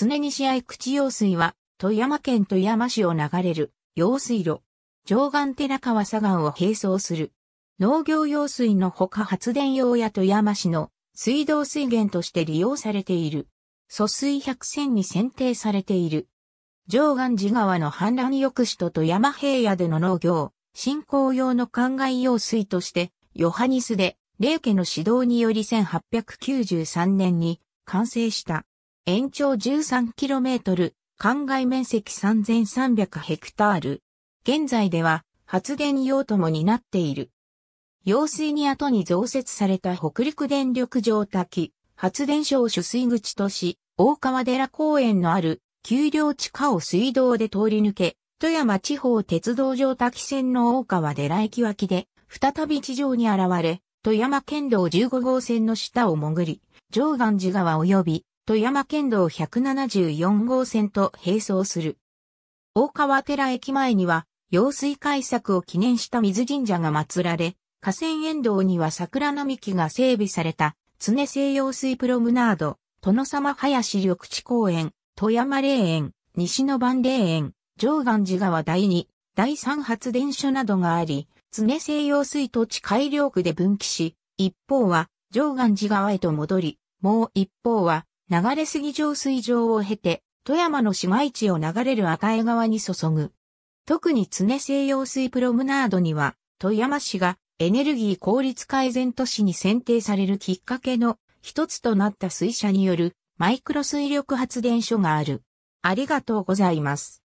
常西愛口用水は、富山県富山市を流れる、用水路。上岸寺川左岸を並走する。農業用水のほか発電用や富山市の水道水源として利用されている。疎水百選に選定されている。上岸寺川の氾濫抑止と富山平野での農業、振興用の灌漑用水として、ヨハニスで、霊家の指導により1893年に完成した。延長 13km、灌漑面積3300ヘクタール。現在では発電用途も担っている。用水に後に増設された北陸電力上滝、発電所を取水口とし、大川寺公園のある丘陵地下を水道で通り抜け、富山地方鉄道上滝線の大川寺駅脇で、再び地上に現れ、富山県道15号線の下を潜り、上岸寺川及び富山県道174号線と並走する。大川寺駅前には、用水開作を記念した水神社が祀られ、河川沿道には桜並木が整備された、常西洋水プロムナード、殿様林緑地公園、富山霊園、西の番霊園、上岸寺川第二、第三発電所などがあり、常西洋水土地改良区で分岐し、一方は上岸寺川へと戻り、もう一方は流れすぎ上水場を経て、富山の市街地を流れる赤江川に注ぐ。特に常西洋水プロムナードには、富山市がエネルギー効率改善都市に選定されるきっかけの一つとなった水車によるマイクロ水力発電所がある。ありがとうございます。